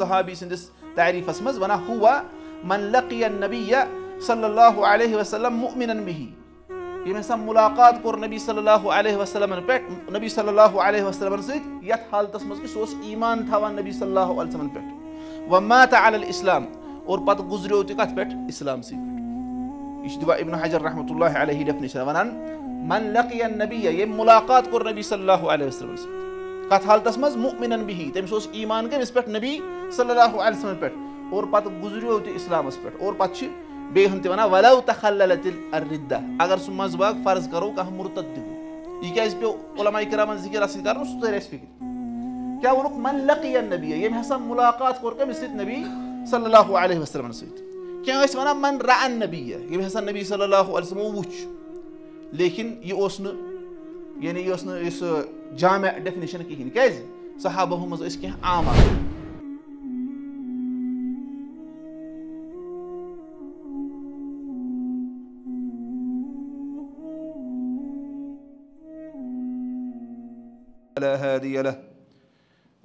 in this ta'rif huwa man laqiya an-nabiyya sallallahu alayhi wa sallam mu'minan bihi یہ میں سم ملاقات نبی صلی صلی صلی اللہ اللہ اللہ علیہ علیہ علیہ وسلم وسلم وسلم نبی نبی یت سوس ایمان ومات علی الاسلام اور و ماتا اورزریو کت پہ نبی صلی اللہ علیہ وسلم کتھ حالتس مز مؤمنن بہی تمس اس ایمان کمس پہ نبی صلی اللہ علیہ وسلم پہ اور پتہ گزریو ہوتی اسلام اس پر اور پاتھ چھے بے ہنتی بنا ولو تخللت الردا اگر سو مذباق فرض کرو کہ ہم مرتد دیو یہ کیا اس علماء کرام نے ذکر اصلی کرنے سو تیرے اس فکر کیا وہ من لقی نبی ہے ہسا میں حسن ملاقات کر کے نبی صلی اللہ علیہ وسلم نے سوید کیا اس من رعا نبی ہے ہسا نبی صلی اللہ علیہ وسلم نے وچ لیکن یہ اس نے یعنی یہ اس نے اس جامع ڈیفنیشن کِہیٖنۍ کیٛازِ صحابه منٛز ٲسۍ کینٛہہ عام لا هادي له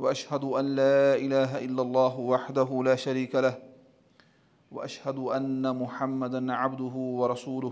واشهد ان لا اله الا الله وحده لا شريك له واشهد ان محمدا عبده ورسوله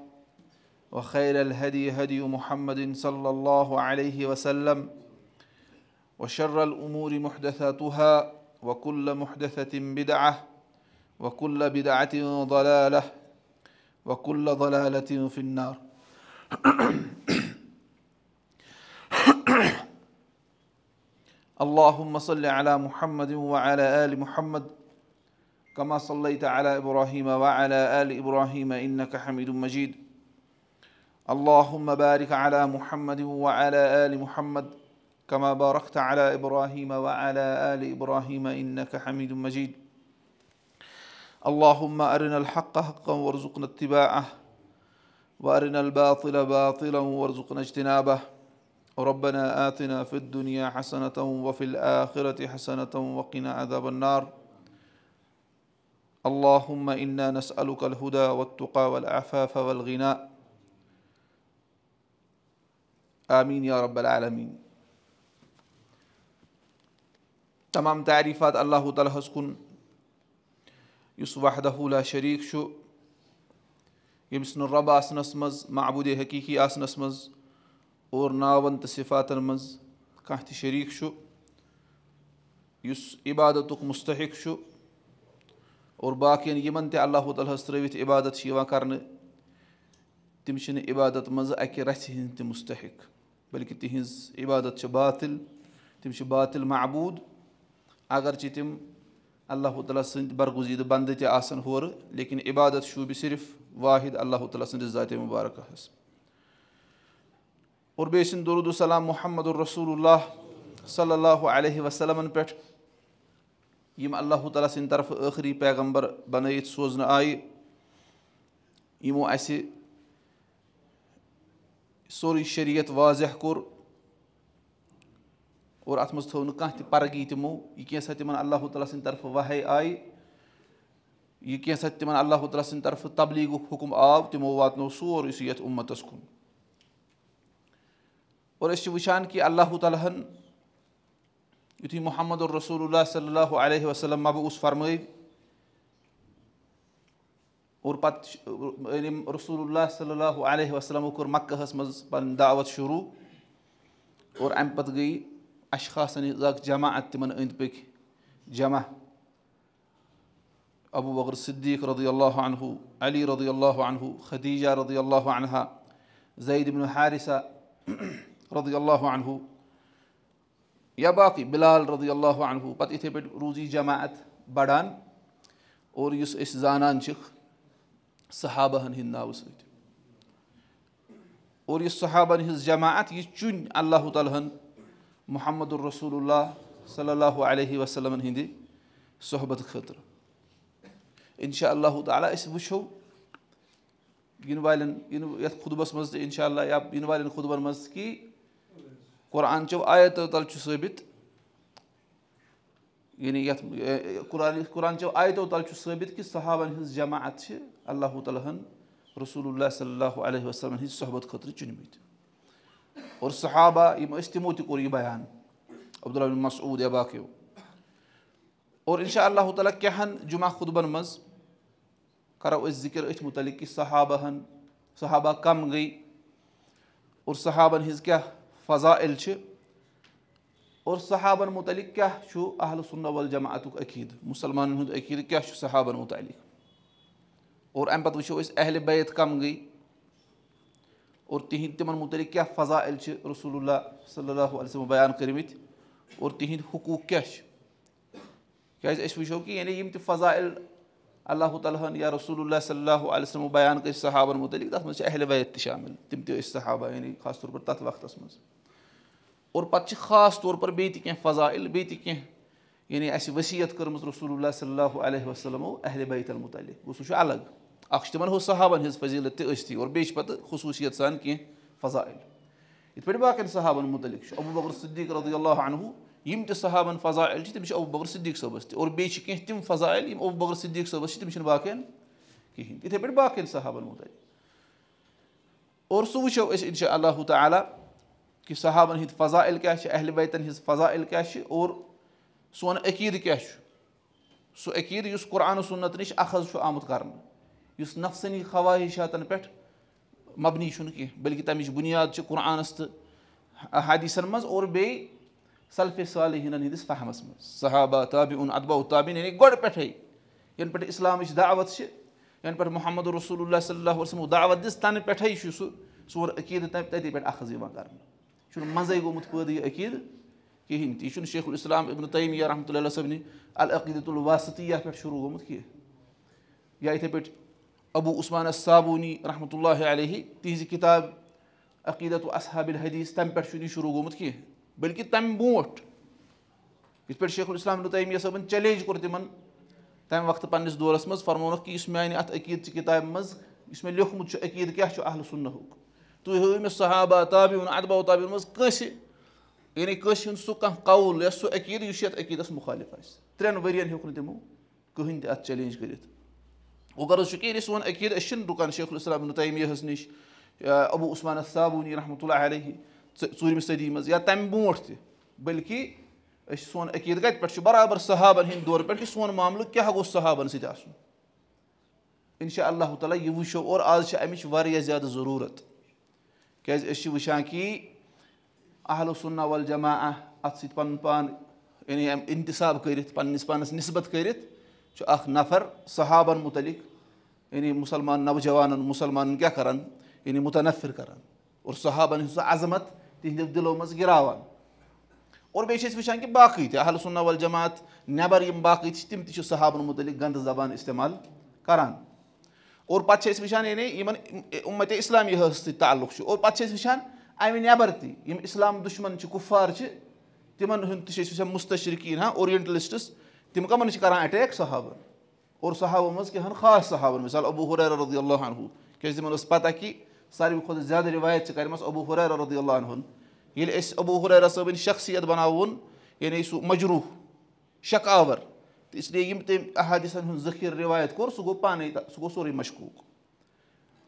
وخير الهدي هدي محمد صلى الله عليه وسلم وشر الأمور محدثاتها وكل محدثة بدعة وكل بدعة ضلالة وكل ضلالة في النار اللهم صل على محمد وعلى آل محمد كما صليت على إبراهيم وعلى آل إبراهيم إنك حميد مجيد اللهم بارك على محمد وعلى ال محمد كما باركت على ابراهيم وعلى ال ابراهيم انك حميد مجيد اللهم ارنا الحق حقا وارزقنا اتباعه وارنا الباطل باطلا وارزقنا اجتنابه ربنا آتنا في الدنيا حسنة وفي الآخرة حسنة وقنا عذاب النار اللهم إنا نسألك الهدى والتقى والعفاف والغناء آمين يا رب العالمين تمام تعريفات الله تعالى حسكن يصبح وحدہ لا شريك شو يمسن الرب رۄب آسنَس معبود حقيقي حقیٖقی آسنَس اور ناوَن تصفات المز كانت شريك شو يس عبادتك مُستحق شو اور باقیَن یِمَن تہِ اللہُ تعالیٰ ہَس ترٲوِتھ عبادت چھِ یِوان تمشن عبادت مز اكي رحسين تي مُستحق بلکہ تہذ عبادت باطل تم باطل معبود اگرچہ تم اللہ تعالیٰ سرگزید بند تور لیکن عبادت شوب صرف واحد اللہ تعالیٰ سن ذات مبارکہ اور درود و السلام محمد الرسول اللہ صلی اللہ علیہ وسلم یم اللہ تعالیٰ سد طرف اخری پیغمبر بنت سوزن یمو اسہ سوری شریعت واضح کور اور ات مز تھو کھانا تہ پرگی تمو یہ کینسا تمن اللہ تعالیٰ سند طرف وحی آئی یہ کینسا تمن اللہ تعالیٰ سند طرف تبلیغ حکم آو تمو واتنو سور سہ یت امتس کن اور اس وچان کہ اللہ تعالیٰ یتھے محمد الرسول اللہ صلی اللہ علیہ وسلم مبعوث فرمائے عرپت یعنی رسول اللہ صلی اللہ علیہ وسلم کور مکہ ہس مز پن دعوت شروع اور ام پت گئی اشخاصن اک جماعت تمن اند پک جمع ابو بکر صدیق رضی اللہ عنہ علی رضی اللہ عنہ خدیجہ رضی اللہ عنہ زید بن حارثہ رضی اللہ عنہ یا باقی بلال رضی اللہ عنہ پت اتھے پہ روزی جماعت بڑان اور اس زانان چھ صحابہ ہند نا ست صحابن جماعت یہ چن اللہ تعالیٰ ہن محمد الرسول اللہ صلی اللہ علیہ وسلم ہند صحبت خاطر ان شاء اللہ تعالی اُچو یہ والی خطبس مز ان وال خطبن مز کہ قرآن چو آیت ثوبت یعنی قرآن قرآن قرآنچو آیتوں تعلق ثوبت کہ صحابن جماع ات اللہ تعالیٰ رسول اللہ صلی اللہ علیہ وسلم صلاً صحبت خطرہ چنمت اور صحابہ تمو تر یہ بیان عبد مسعود یا باقیو اور ان اللہ تعالیٰ کن جمعہ خطبن مز کرو ذکر ات متعلق کہ صحابہ صحابہ کم گئی احابن ہی فضا علچہ اور صحابن متعلق کیا اہل سنہ والجماعت عقید مسلمان ہند عقید صحابن متعلق اور اس اہل بیت کم گئی اور تمن متعلق کیا فضائل عل رسول اللہ صلی اللہ علیہ وسلم بیان کرمت اور تہند حقوق کیا اس یعنی تہ فضائل اللہ تعالیٰ یا رسول اللہ بیان کر صحابن متعلق تعلق اہل تہ شامل تم تہ صحابہ یعنی خاص طور پر وقت مز اور پتہٕ چھِ خاص طور پر بیٚیہِ تہِ کینٛہہ فضایل بیٚیہِ تہِ کینٛہہ یعنی اَسہِ ؤسیت کٔرمٕژ رسول اللہ صلی اللہ علیہ وسلم اہلِ بیتَن متعلق گوٚو سُہ چھُ الگ اَکھ چھِ تِمن ہُہ صحابن ہِنٛز فضیٖلت تہِ ٲستھٕے اور بیٚیہِ چھِ پتہٕ خصوٗصیت سان کینٛہہ فضایل یِتھ پٲٹھۍ باقین صحابن متعلق چھُ ابوٗ بکر صدیٖق رضی اللہ عنہ یِم تہِ صحابن فضایل چھِ تِم ابوٗ بکر صدیٖق صٲبس تہِ اور بیٚیہِ چھِ تِم فضایل یِم ابوٗ بکر صدیٖق صٲبس چھِ تِم چھِنہٕ باقین کِہیٖنۍ یِتھٕے پٲٹھۍ باقین متعلق اور سُہ وٕچھو اِنشاء اللہ تعالیٰ کہ صحابن ہند فضائل کیا ہے اہل بیتن ہز فضائل کیا ہے اور سون عقید کیا ہے سو عقید اس قرآن و سنت نش اخذ آمت کرنا اس نفسنی خواہشاتن پہ مبنی کی بلکہ تمہ بنیاد قرآن تو حادیثن مز اور بی سلف صالحین ہندس فہمس من صحابہ تابعون ادبا تابعین یعنی گڑ پٹھے ین پٹھ اسلام دعوت چھ ین پٹھ محمد رسول اللہ صلی اللہ علیہ وسلم دعوت دس تن پٹھے سو سور عقیدہ تتی پٹھ اخذ یوان یہ مزے گومت پیدید کن تیخ السلام اب الطعمیہ رحمتہ اللہ صبن العقیدۃ الواصطی یہ پرو گھتی یتع پیو عثمانہ صابونی رحمتہ اللہ علیہ تہذ کتب عقیدۃ الصحاب الحدیس تمہ پنی شروع گومت کن بلکہ تمہ بوٹ کت پی شیخلام الطعمیہ صبن چلینج کو تمن تمہ وقت پورس مز فرم کہ اس میان ات عقید چہ کہ میں اس میں لیومت کچھ عقیید کیا اہل الص تُہۍ ہٲیِو مےٚ صحابہ تاب ادبا و کٲنٛسہِ یعنی کٲنٛسہِ ہُنٛد سُہ کانٛہہ قول یا سُہ عقیٖدٕ یُس یَتھ عقیٖدَس مُخالِف آسہِ ترٛٮ۪ن ؤرِیَن ہیوٚک نہٕ تِمو کٕہٕنۍ تہِ اَتھ چلینج کٔرِتھ وۄنۍ غرض چھُ چاہیے یعنی عقیٖدٕ أسۍ چھِنہٕ رُکان شیخ الاسلام المیہس نِش ابوٗ عثمان صابوٗنی رحمتہ اللہ علیہ ژوٗرمہِ صٔدی ظورم صدی مزیا تم برو تہ بہت سون عقیٖدٕ کَتہِ پٮ۪ٹھ چھُ برابر صحابَن ہِنٛدِ دورٕ پٮ۪ٹھ کہِ سون معاملہٕ کیٛاہ گوٚژھ صحابَن سۭتۍ آسُن اِنشاء اللہ تعالیٰ یہِ وٕچھو اور آز چھِ اَمِچ واریاہ زیادٕ ضٔروٗرت أسۍ چھِ وٕچھان کہِ كز اس و كہ اہل و سلجماعہ ات سی ام اِنتصاب پانَس نِسبت کٔرِتھ چھُ اَکھ نفر صحابَن متعلق یعنی مُسلمان نوجوانَن مُسلمانَن کیٛاہ کَران یعنی مُتنفر کَران اور صحابَن ہٕنٛز صحابن عظمت تہندی دِلو منٛز گِراوان اور بیٚیہِ چھِ أسۍ وٕچھان کہِ باقٕے تہِ واقع تہلِ وَل جماعت نٮ۪بر یِم باقٕے چھِ تِم تہِ چھِ صحابَن متعلق گند زبان استعمال کَران اور پتہ پہ امت اُمت اسلامیہ حد سعلق اور پتہ پھر واشان نبر تم اسلام دشمن کُفار سے تمہن تک مستشرقین ہاں اورینٹلسٹس تم کمن سے کران اٹیک صحابن اور اوور مز میں خاص صحابن مثال ابو رضی اللہ عنہ کس پتہ کہ ساروی کھت زیادہ روایت سے کرم ابو حریر رضی اللہ عنہ اِس ابو حرہ صبن شخصیت بناون یعنی سہ مجروح شکاور اس لیے یم تم احادیثن ہن ذخیر روایت کور سو گو پانے سو گو سوری مشقوق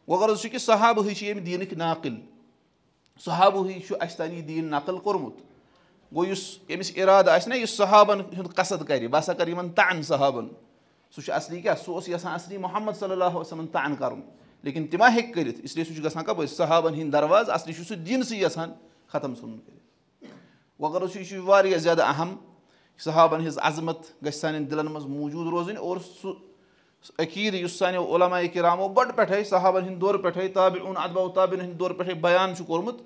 وغیرہ کہ صحابہ صحابی یم دینک ناقل صحابہ ہی اسان اشتانی دین نقل کورمت گوس امس ارادہ یس صحابن ہن قصد کری باسا کر صحابن سو چھ اصلی کیا سو اس اصلی محمد صلی اللہ علیہ وسلم تعن کر لیکن تما تم کرت اس لیے سو چھ گسان سب صحابن ہن درواز اصلی سو دین سی یسان ختم سن ثقافت وغرض سر واریہ زیادہ اہم صحابن ہز عظمت گھ سان دلن من موجود روزن اور سر عقید سانو علماء کرامو پہ صحابن ہند دور تاب ان ادبا و ہند دور پہ بیان کورمت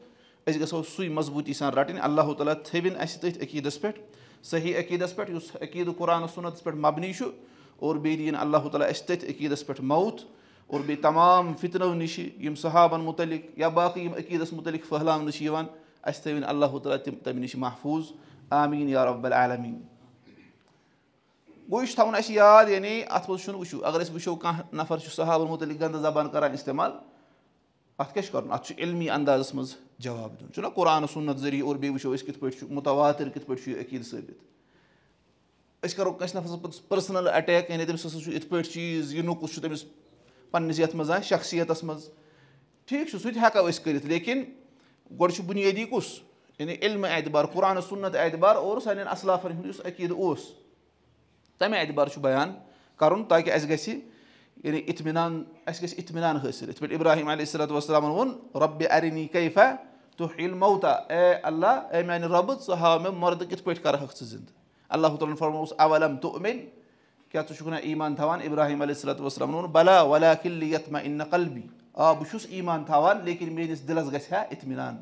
اس گھو سی مضبوطی سان رٹن اللہ تعالیٰ تھوین تھی عقیدس پہ صحیح عقیدس پہ اس عقید قرآن و سنتس پہ مبنی اور بی دین اللہ تعالیٰ اس تھی عقیدس پہ موت اور بی تمام فتنو نش یم صحابن متعلق یا باقی عقیدس متعلق پھہلان نش اس اللہ تعالیٰ تم تمہ نش محفوظ آمين يا رب العالمين گوٚو یہِ چھُ تھاوُن اَسہِ یاد یعنی اَتھ منٛز چھُنہٕ اگر أسۍ وٕچھو کانٛہہ نفر شو صحاب متعلق گنٛدٕ زبان کَران استعمال اَتھ کیٛاہ کَرُن اَتھ چھُ علمی اندازَس منٛز جواب دون چھُنہ قرآن و سُنت ذٔریعہِ اور بیٚیہِ بشو اس کِتھ پٲٹھۍ چھُ مُتواتر کِتھ پٲٹھۍ چھُ یہِ عقیٖد ثٲبِت کَرو کٲنٛسہِ نفرَس پَتہٕ پٔرسٕنَل اَٹیک یعنی تٔمِس ہَسا چھُ یِتھ پٲٹھۍ چیٖز یہِ نوٚکُس چھُ تٔمِس پنٛنِس یَتھ منٛز آ شخصیتَس منٛز ٹھیٖک شو سُہ حقا ہٮ۪کو أسۍ کٔرِتھ لیکِن گۄڈٕ چھُ بُنیٲدی کُس یعنی يعني علم اعتبار قرآن و سنت اعتبار اور سانین اصلافن ہند یس اوس تم تمہ اعتبار بیان کرن تاکہ اس گژھِ یعنی يعني اطمینان اس گژھِ اطمینان حٲصِل یِتھ پٲٹھۍ ابراہیم علیہ الصلات وسلامن ووٚن رب ارنی کیفا تُہۍ موتا اے اللہ اے میانہِ رۄبہٕ ژٕ ہاو مےٚ مردٕ زِندٕ الله تعالیٰ ہن اولم تؤمن کیٛاہ ژٕ چھُکھ ایٖمان تھاوان ابراہیم علیہ بلا ولا کِلِیت ما اِن قلبی آ آه، بہٕ چھُس ایٖمان تھاوان لیکِن میٲنِس دِلَس گژھِ ہا اطمینان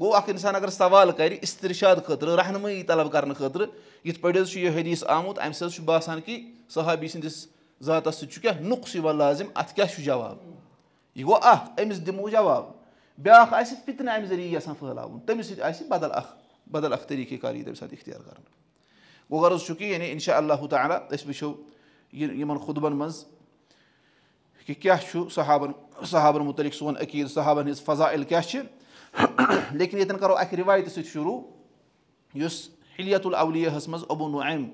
گو اخسان اگر سوال کرسترشاد خطر رہنمی طلب کرنے خاطر یا حدیث آمت امر باسان کہ صحابی سندس ذاتی سقس و لازم ات کیا یہ گو امس دم جواب بیاق فتن اام ذریعہ یہ سہلا تمہس سد اخل اخ طریقہ کار یہ تمہیں اختیار کر غرض یعنی اشاء اللہ تعالیٰ حہ تعالیٰ ون خطبن مز کہ کیا صحابن صاحب متعلق سون عقید صحابن ہز فضا عل کیا لكن يتنقروا اخر روايه تسوي شروع يس حلية الاولياء هسمز ابو نعيم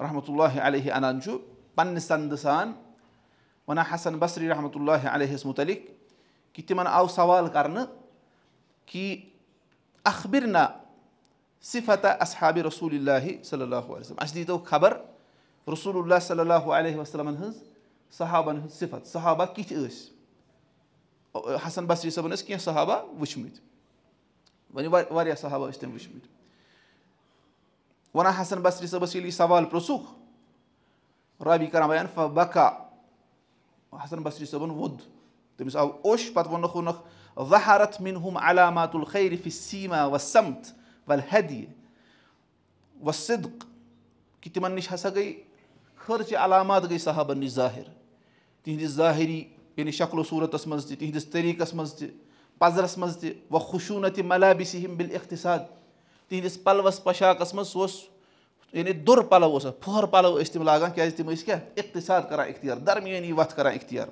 رحمه الله عليه انا نجو بن سندسان وانا حسن بصري رحمه الله عليه اسمه تلك كتمان او سوال كارن كي اخبرنا صفة اصحاب رسول الله صلى الله عليه وسلم اش خبر رسول الله صلى الله عليه وسلم هز صحابة صفة صحابة كي تئس حسن بصري صٲبَن اس کینٛہہ صحابہ وٕچھمٕتۍ وۄنۍ يعني واریاہ صحابہ ٲسۍ تٔمۍ وٕچھمٕتۍ وَنان حسن بصري صٲبَس ییٚلہِ یہِ سوال پرٛژھُکھ رابي کران بیان بکا حسن بصري صٲبَن ود تٔمِس آو اوٚش پَتہٕ ووٚنُکھ ووٚنُکھ وہارت مِن ہُم علامات الخير في السيما والسمت والهدي والصدق تِمَن نِش ہسا علامات غي صحابَن ظاهر ظٲہِر ظاهري یعنی شکل و صورتس تہندس طریقس صورت پزرس طریقہ مزرس مشون ملابسیم بال اقتصاد تہندس پلوس پشاک مز یعنی در اس پہر پلو تم لاگان تم کیا اقتصاد کر اختیار درمیانی وا اختیار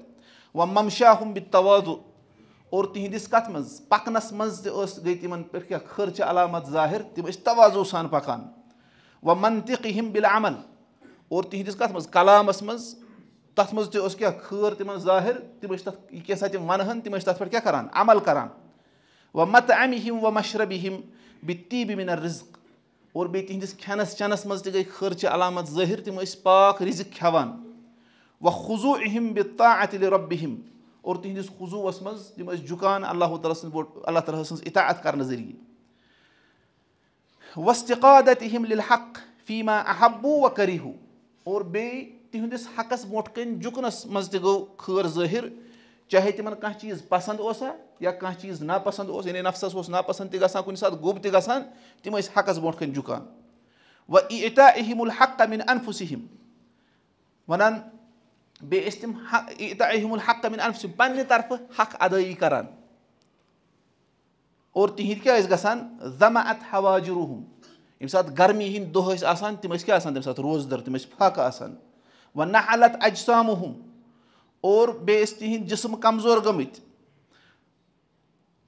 و ممشا ہوم بل تو اوور تہندس ککنس مز گئی تمہن پہ خرچ علامت ظاہر تم توازو سان پکان و منطقی ہم اور تہندس کت تہندس کلامس مز تَتھ منٛز تہِ اوس کیٛاہ خٲر تِمن ظٲہِر تِم ٲسۍ تَتھ یہِ کینٛژھا تِم وَنہٕ ہن تِم ٲسۍ تَتھ پٮ۪ٹھ کیٛاہ کَران عمل کَران وَ مَتہٕ اَمہِ ہِم وَ مَشرَبہِ ہِم تی بِتی بِمِنہ رِزق اور بیٚیہِ تِہِنٛدِس کھٮ۪نَس چٮ۪نَس منٛز تہِ گٔے خٲرچہِ علامت ظٲہِر تِم ٲسۍ پاک رِزق کھٮ۪وان وَ خُضوٗ اِہِم تا بِطاعت رۄبہِ ہِم اور تِہِنٛدِس خُضوٗوَس منٛز تِم ٲسۍ جُکان اللہُ تعالیٰ سٕنٛز بوٚڑ اللہ تعالیٰ سٕنٛز اِطاعت کَرنہٕ ذٔریعہِ وَستِقادت اِہِم لِلحق لِل حق احبوٗ وَ کٔرِہوٗ اور بیٚیہِ تہندس حقس برو کن جکنس مز گو خیر ظاہر چاہے کھانا چیز پسند اسا یا کھانا چیز ناپسند اس یعنی نفسس نفصس نا پسند تک کن سات گوب تم حقس برو کن جکان و اہم الحق انف سم ونان بیس تم حہ اہم الحق من انفسہم پنہ طرف حق ادی کر اہد کیا گانا ذمہ ات ہوا جرہم یم سات گرمی ہند دہان تمام تمہ سات روز در تم آسان ونحلت اجسامهم اور بيستهن جسم كمزور غمت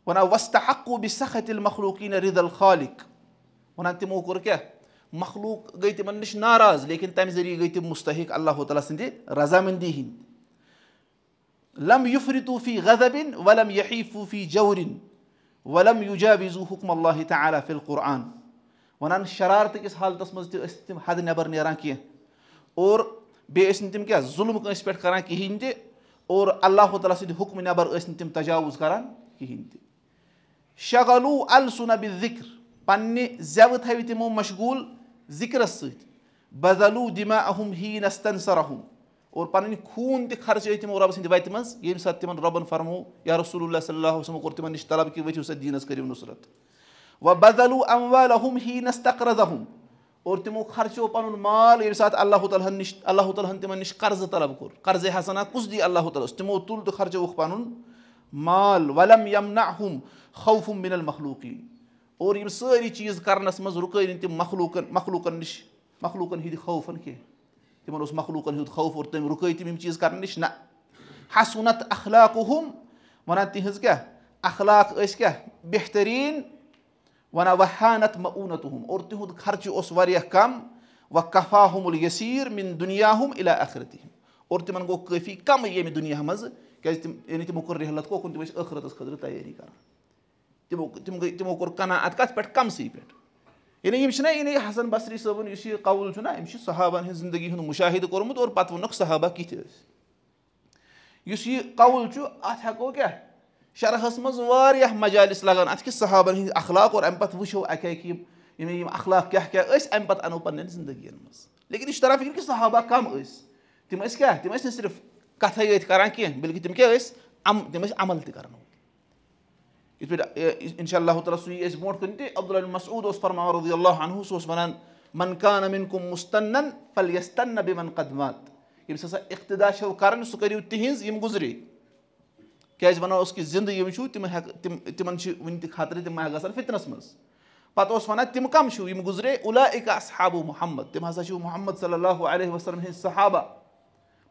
ونا واستحقوا بسخط المخلوقين رضا الخالق ونا انت موكر كه مخلوق غيت منش ناراض لكن تم زري غيت مستحق الله تعالى سندي رضا من ديهن لم يفرطوا في غضب ولم يحيفوا في جور ولم يجاوزوا حكم الله تعالى في القران ونان شرارتك اس حال تسمز حد نبر نيران كي اور بیٚیہِ ٲسۍ نہٕ تِم کیٛاہ ظُلم کٲنٛسہِ پٮ۪ٹھ کَران کِہیٖنۍ تہِ اور اللہُ تعالیٰ سٕنٛدِ حُکمہٕ نٮ۪بر ٲسۍ نہٕ تِم تجاوُز کَران کِہیٖنۍ تہِ شغلوٗ السُنبہِ ذِکر پنٛنہِ زٮ۪وٕ تھٲوِ تِمو مشغوٗل ذِکرَس سۭتۍ بدلوٗ دِما اہم ہی نستن سرہُم اور پَنٕنۍ خوٗن تہِ خرچٲے تِمو رۄبہٕ سٕنٛدِ وَتہِ منٛز ییٚمہِ ساتہٕ تِمن رۄبَن فرمو یا رسول اللہ صلی اللہ وسلم کوٚر تِمن نِش طلب کہِ ؤتھِو سا دیٖنَس کٔرِو نُصرت وَ بدلوٗ اموالحم ہی نستقرضہم اور تمو خرچو پن مال یم سات اللہ تعالیٰ نش اللہ تعالیٰ قرض طلب کور قرض حسنہ کس دی اللہ تمو تم تو خرچ ہوال مال ولم یمنعہم خوف من المخلوقین اور یم ساری چیز کرنس مز رکن تم مخلوقن مخلوقن نش مخلوقن ہند خوفن تمن اس مخلوقن تمہوقن خوف اور تم رکے تم چیز کرنے نش نہ حسنت تخلاک ونہ تہن کیا اخلاق اس کیا بہترین وَنَا وَحَانَتْ مَعُونَتُهُمْ اور ونہ و حانت مِن او إِلَىٰ تہم اور گو خرچ کم و یعنی تِمو یہسیر رحلت الاخرتی اوور تمہن گوفی کم یعنی دنیا مزک تمو رہلت خطر تیاری کرا ادکت پہ کمسی پیعے یعنی یعنی حسن بصری صاحب قولہ امریک صحابن زندگی مشاہدہ کورمت اور پہ وونک صحابہ کتل اتو کیا شرحس مز واریاہ مجالس لگان اتھ کی صحابن ہند اخلاق اور امپت وشو اکی کی یعنی اخلاق کیا کیا اس امپت انو پنن زندگی مز لیکن اس طرف کہ صحابہ کم اس تم اس کیا تم اس صرف کتھے یت کران کی بلکہ تم کیا اس ام تم اس عمل تے کران یت ان شاء اللہ تعالی سوی اس موٹ کن عبد الله مسعود اس فرمان رضی اللہ عنہ سوس ونان من كان منكم مستنا فليستن بمن قد مات یم سسا اقتدا شو کرن سو کریو تہنز یم کیازِ وَنان اوس کہِ زِندٕ یِم چھُو تِم ہیٚکہٕ تِم تِمن چھِ وٕنہِ تہِ خطرٕ تِم ما گژھن گژھان منٛز پَتہٕ اوس وَنان تِم کَم چھِو یِم گُزرے اُلا اِکا صحابو محمد تِم ہسا چھِو محمد صلی اللہ علیہ وسلم ہِنٛدۍ صحابہ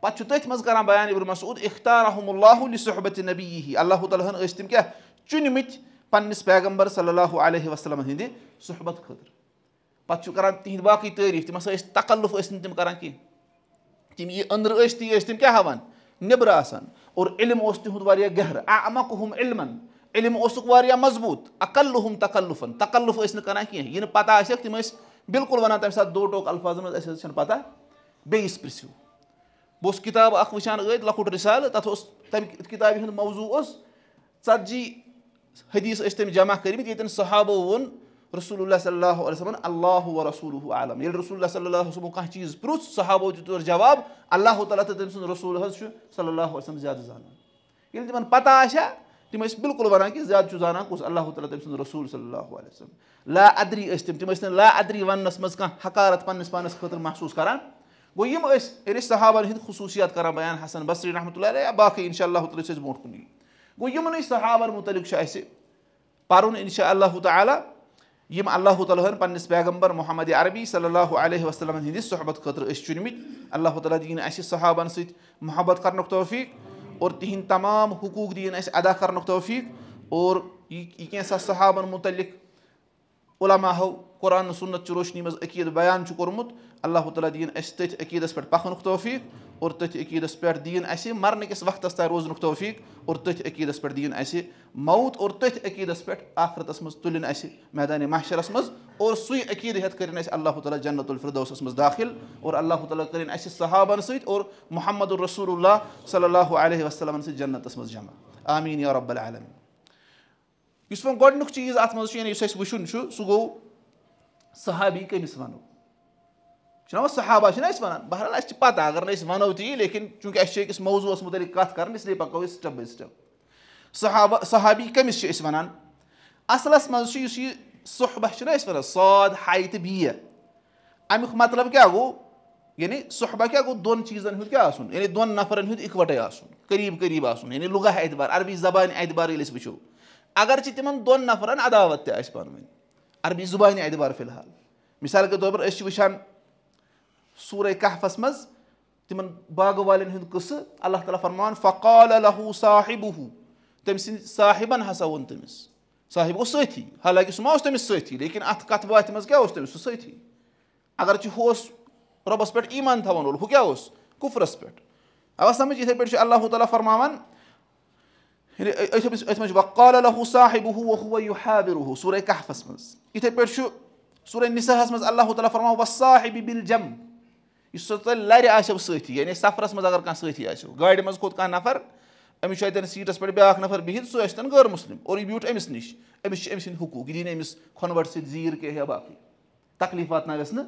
پَتہٕ چھُ تٔتھۍ منٛز کران بیان اِبر مسعود اختار احمد اللہ علیہ صحبت نبی ہی اللہ تعالیٰ ہن ٲسۍ تِم کیاہ چُنمٕتۍ مٕتۍ پیغمبر صلی اللہ علیہ وسلم ہِنٛدِ صحبت خٲطرٕ پَتہٕ چھُ کران تِہِنٛدۍ باقٕے تعٲریٖف تِم ہسا ٲسۍ تکلف ٲسۍ نہٕ تِم کران کینٛہہ تِم یہِ أنٛدرٕ ٲسۍ تہِ ٲسۍ تِم کیاہ ہاوان نیبرٕ آسان اور علم واریا گہر آ امک علم علم واریا مضبوط اکل تکلفن تکلف اس نے نکان کی پتہ اس بالکل تم دو ٹوک ونانوک الفاظن مزہ چاہیں پتہ بیس وشان بتا وقت رسال اس تم کتاب ہند موضوع اس ثتی جی حدیث اس تم جمع کر صحابہ ون رسول اللہ صلی اللہ رسول العمل رسول اللہ صلی اللہ عصم کھابو دور جواب اللہ تعالیٰ تم سسول رسول اللہ تم اس بالکل بنا کہ زیادہ زانا کس اللہ تعالیٰ تم رسول صلی اللہ علیہ وسلم لا ادری تم تم لا ادری ونس حقارت پن پنس پانس خطر محسوس گو اس گوشت صحابہ ہند خصوصیات کران بیان حسن بسری رحمۃ اللہ باقی ان شاء اللہ تعالی بروک صحابہ متعلق پن ان شاء انشاءاللہ تعالیٰ یم اللہ تعالیٰ پنس پیغمبر محمد عربی صلی اللہ علیہ وسلم ہندس صحبت خطر چنمت اللہ تعالیٰ دین اس صحابن ست محبت توفیق اور تہند تمام حقوق دین اس ادا توفیق اور یہ کی صحابن متعلق علماء قرآن سنت چ روشنی مز عقید بیان کورمت اللہ تعالیٰ دین تتھ عقیدس اہل پکنک توفیق اور تتھ عقیدس عقید دین مرنے کس وقتس تین روزنک توفیق اور تتھ عقیدس عقید دین موت اور تتھ عقیدس عقید آخرتس مز تلن تلین میدان محشرس مز اور سوی عقید معاشرہ کرن کرین اللہ تعالیٰ جنت الفردوسس مز داخل اور اللہ تعالیٰ کرن کر صحابن اور محمد الرسول اللہ صلی اللہ علیہ وسلم صن جنتس مز جمع آمین یا رب العالمین اس ویک چیز اتنی اس و صحابی کمس ون شنو الصحابه شنو اسمنا بحران اش پتہ اگر نہ اس ونو تہ لیکن چونکہ اش اس موضوع اسمه متعلق کت كارن اس لیے پکو اس سٹپ بائی سٹپ صحابہ صحابی کمس اس ونان اصلس من اس یہ صحبہ شنو اس ونان صاد حیت بیہ امیک مطلب كي أقو يعني صحبة كي أقو دون شيء زن هود كي أسون يعني دون نفر نفرن ہند اکوٹے آسن قريب قریب آسن یعنی يعني لغہ اعتبار عربی زبان اعتبار يلس بيشو وٕچھو شيء چھِ تِمن دۄن نفرن عداوت تہِ آسہِ پانہٕ ؤنۍ عربی زبانہِ اعتبار في الحال مِثال كده طور پر أسۍ سوره كهف اسمز تمن باغ والن هند قصه الله تعالى فرمان فقال له صاحبه تم سن صاحبن ہسا وون تمس صاحب اوس ستی حالانکہ سما اوس تمس ستی لیکن ات کت وات مز کیا اوس تمس ستی اگر چہ ہوس ربس پہ ایمان تھون ہو کیا اوس کفرس پہ آو سمجھ اتھے پہ اللہ تعالیٰ فرماوان وقال له صاحبه وهو يحاوره سورة كهف اسمز مز يتبرشو سورة النساء اسمز الله تعالى فرمان والصاحب بالجنب یہِ سۄ تۄہہِ لَرِ آسیو سۭتی یعنی سفرَس منٛز اگر کانٛہہ سۭتی آسیو گاڑِ منٛز کھوٚت کانٛہہ نفر أمِس چھُ اَتٮ۪ن سیٖٹَس پٮ۪ٹھ بیٛاکھ نفر بِہِتھ سُہ ٲسۍتَن غٲر مُسلِم اور یہِ بیوٗٹھ أمِس نِش أمِس چھِ أمۍ سٕنٛدۍ حقوٗق یہِ دی نہٕ أمِس کھۄنوَٹ سۭتۍ زیٖر کینٛہہ یا باقٕے تکلیٖف واتنہ گژھِ نہٕ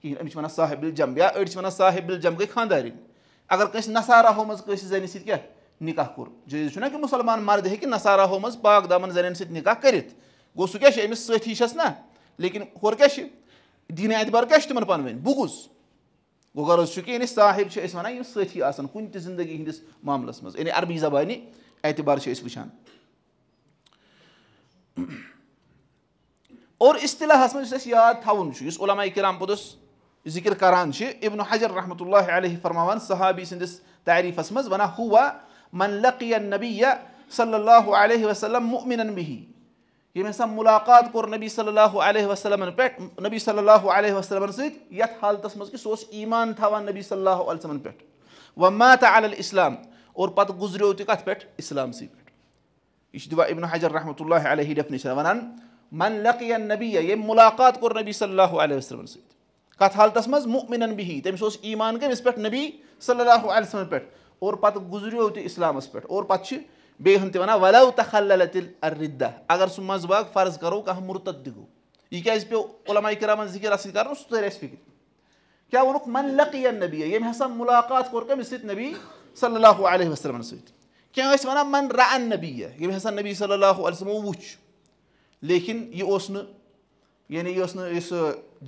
کِہیٖنۍ أمِس چھِ وَنان صاحب الجم یا أڑۍ چھِ وَنان صاحب الجم گٔے خاندارٕنۍ اگر کٲنٛسہِ نَساراہو منٛز کٲنٛسہِ زَنہِ سۭتۍ کیٛاہ نِکاح کوٚر جٲیِز چھُنہ کہِ مُسلمان مرد ہیٚکہِ نَساراہو منٛز پاک دامَن زَنٮ۪ن سۭتۍ نِکاح کٔرِتھ گوٚو سُہ کیٛاہ چھِ أمِس سۭتی چھَس نہ لیکِن ہورٕ کیٛاہ چھِ دیٖنہِ اعتبار کیٛاہ چھُ تِمَن پانہٕ ؤنۍ بُگُز گو غرض یعنی صاحب ونان یُس سٲتھی آسان کُنہِ تہِ زندگی ہِنٛدِس معاملس منٛز یعنی عربی زبانہِ اعتبار چھِ أسۍ وٕچھان اور اصطلاحس منٛز یُس اَسہِ یاد تھاوُن چھُ یُس علماء کرام پوٚتُس ذِکِر کران چھِ ابن حجر رحمت اللہ علیہ فرماوان صحابی سٕنٛدِس تعریٖفس منٛز وَنان ہُوا من لقی النبی صلی اللہ علیہ وسلم مُؤمِنن بِہی یم حسہ ملاقات کور نبی صلی اللہ علیہ وسلم پہ نبی صلی اللہ علیہ وسلم سی حالت منہ سیمان تا نبی صلی اللہ علیہ علم پہ ومات علی السلام اور پزریو تو کت پہ اسلام سی پہ یہ ابن حجر رحمۃ اللہ علیہ ونان من لقی یا نبیہ ملاقات کور نبی صلی اللہ علیہ وسلم ست حالت من مبن تمہان کے نبی صلی اللہ علیہ علم پہ اور پہ گزریو تسلام پہ اور پ بیٚیہِ بیانا ولو تخل اللہ تل اردہ اگر سُہ منٛزباگ فرض کَرو کانٛہہ مُرتد تہِ گوٚو یہِ کرو ذِکِر مرت سۭتۍ کَرُن سُہ تٔرۍ اَسہِ فِکرِ اسکر ووٚنُکھ من لقی نبی ییٚمۍ ہسا مُلاقات کوٚر کٔمِس سۭتۍ نبی صلی اللہ علیہ وسلمن سۭتۍ ٲسۍ وَنان من را نبی ییٚمۍ ہسا نبی صلی اللہ علیہ وسلمو وٕچھ لیکِن یہِ یہِ اوس نہٕ نہٕ یعنی یُس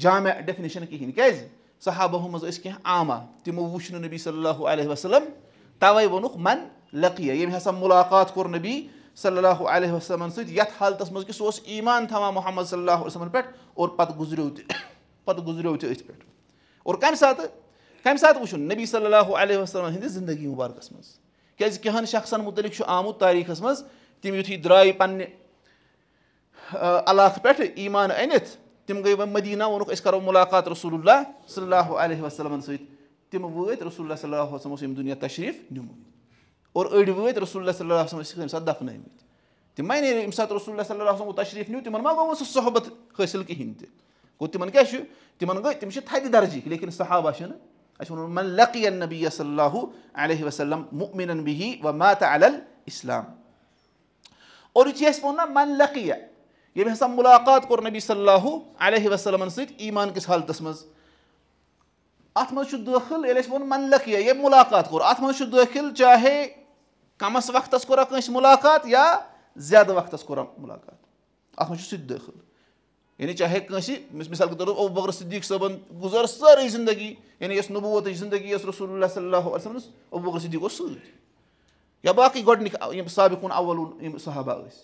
جامع ڈیفنِشَن کِہیٖنۍ ڈیفنیشن كہیں منٛز ٲسۍ کینٛہہ عامہ تِمو وٕچھ نہٕ نبی صلی اللہ علیہ وسلم تَوَے ووٚنُکھ من لقیہ یم یعنی ہسا ملاقات کور نبی صلی اللہ علیہ وسلم سیت یت حالتس مز کہ ایمان تھا محمد صلی اللہ علیہ وسلم پور پہ گزریو تزریو تھی اور کم سات کم سات و نبی صلی اللہ علیہ وسلم ہندس زندگی مبارکس مز کیاز کہن شخصن متعلق آمت تاریخس مز تم یتھی دہی پنہ علاقہ پہ ایمان انت تم گئی و مدینہ اس کرو ملاقات رسول اللہ صلی اللہ علیہ وسلم تم وت رسول اللہ صلی اللہ علیہ وسلم دنیا تشریف نمت اور أڑۍ وٲتۍ رسول اللہ صلی اللہ علیہ وسلم ٲسِکھ تَمہِ ساتہٕ دفنٲمٕتۍ تِم ما ییٚلہِ ییٚمہِ ساتہٕ رسول اللہ صلی اللہ علیہ وسلم تشریٖف نیوٗ تِمن ما گوٚو نہٕ سُہ صحبت حٲصِل کِہینۍ تہِ گوٚو کیا شو چھُ تِمن گٔے تِم چھِ تھدِ درجی لیکِن صحابہ چھِنہٕ اَسہِ ووٚنمُت من لقی نبی صلی اللہ علیہ وسلم مؤمنا به و مات علل اسلام اور یُتھُے اس پونا من من یہ بہ سم مُلاقات کر نبی صلی اللہ علیہ وسلمن سۭتۍ ایٖمان کِس حالت منٛز اَتھ منٛز چھُ دٲخٕل ییٚلہِ اَسہِ من لقیہ یہ مُلاقات کر اتمن شو داخل چاہے کمس وقتس کورا کنس ملاقات یا زیادہ وقتس کورا ملاقات ات مجھ سہ دٲخل یعنی چاہے کنسی مثال کے طور پر ابو بکر صدیق صٲبن گزار ساری زندگی یعنی یس نبوت زندگی یس رسول اللہ صلی اللہ علیہ وسلم او بغر صدیق اوس سۭتۍ یا باقی گۄڈنِک یِم سابقون اولون یِم صحابہ ٲسۍ